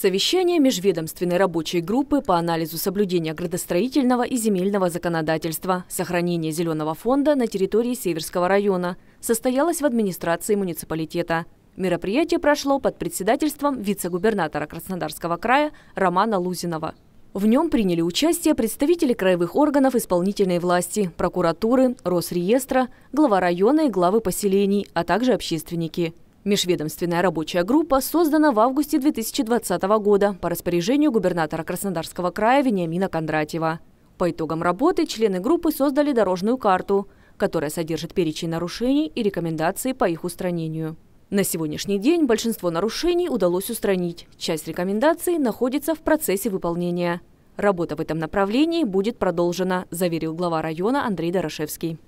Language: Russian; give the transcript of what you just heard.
Совещание межведомственной рабочей группы по анализу соблюдения градостроительного и земельного законодательства, сохранения зеленого фонда на территории Северского района состоялось в администрации муниципалитета. Мероприятие прошло под председательством вице-губернатора Краснодарского края Романа Лузинова. В нем приняли участие представители краевых органов исполнительной власти, прокуратуры, Росреестра, глава района и главы поселений, а также общественники. Межведомственная рабочая группа создана в августе 2020 года по распоряжению губернатора Краснодарского края Вениамина Кондратьева. По итогам работы члены группы создали дорожную карту, которая содержит перечень нарушений и рекомендации по их устранению. На сегодняшний день большинство нарушений удалось устранить. Часть рекомендаций находится в процессе выполнения. Работа в этом направлении будет продолжена, заверил глава района Андрей Дорошевский.